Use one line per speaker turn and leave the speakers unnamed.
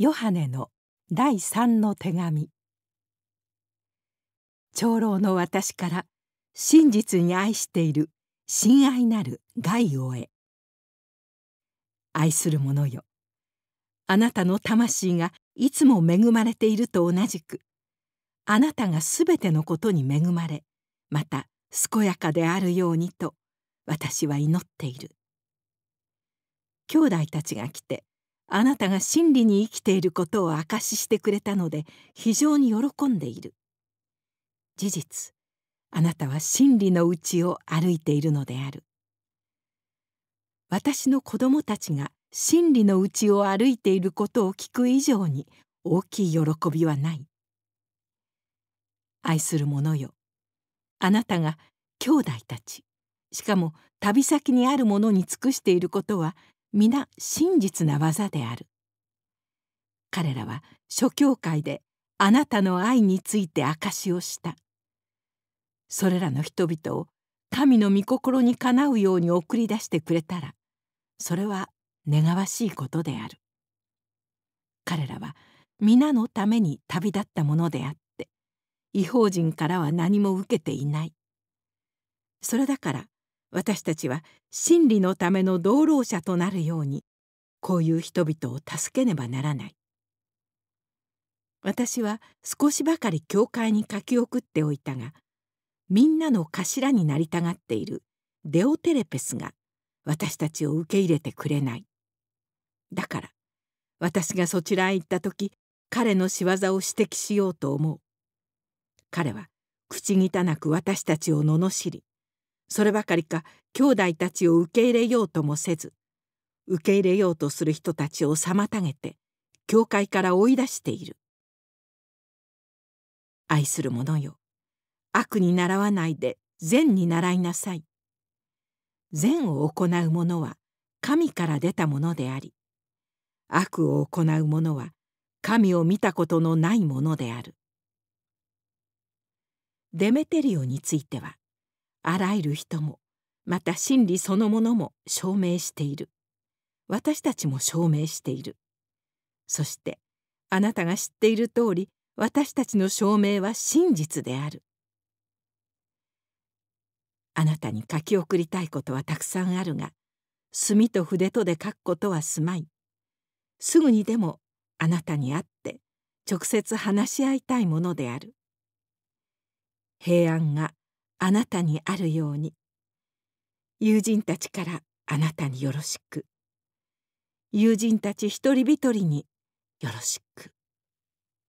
ヨハネの第三の手紙長老の私から真実に愛している親愛なる害をへ愛する者よあなたの魂がいつも恵まれていると同じくあなたがすべてのことに恵まれまた健やかであるようにと私は祈っている兄弟たちが来てあなたが真理に生きていることを証ししてくれたので非常に喜んでいる事実あなたは真理の内を歩いているのである私の子供たちが真理の内を歩いていることを聞く以上に大きい喜びはない愛する者よあなたが兄弟たちしかも旅先にある者に尽くしていることは皆真実な技である彼らは諸教会であなたの愛について証しをしたそれらの人々を神の御心にかなうように送り出してくれたらそれは願わしいことである彼らは皆のために旅立ったものであって違法人からは何も受けていないそれだから私たちは真理のための道路者となるようにこういう人々を助けねばならない私は少しばかり教会に書き送っておいたがみんなの頭になりたがっているデオテレペスが私たちを受け入れてくれないだから私がそちらへ行った時彼の仕業を指摘しようと思う彼は口汚く私たちを罵りそればかりか兄弟たちを受け入れようともせず受け入れようとする人たちを妨げて教会から追い出している愛する者よ悪に習わないで善に習いなさい善を行う者は神から出たものであり悪を行う者は神を見たことのないものであるデメテリオについてはあらゆる人もまた真理そのものも証明している私たちも証明しているそしてあなたが知っている通り私たちの証明は真実であるあなたに書き送りたいことはたくさんあるが墨と筆とで書くことはすまいすぐにでもあなたに会って直接話し合いたいものである平安があなたにあるように友人たちからあなたによろしく友人たち一人一人によろしく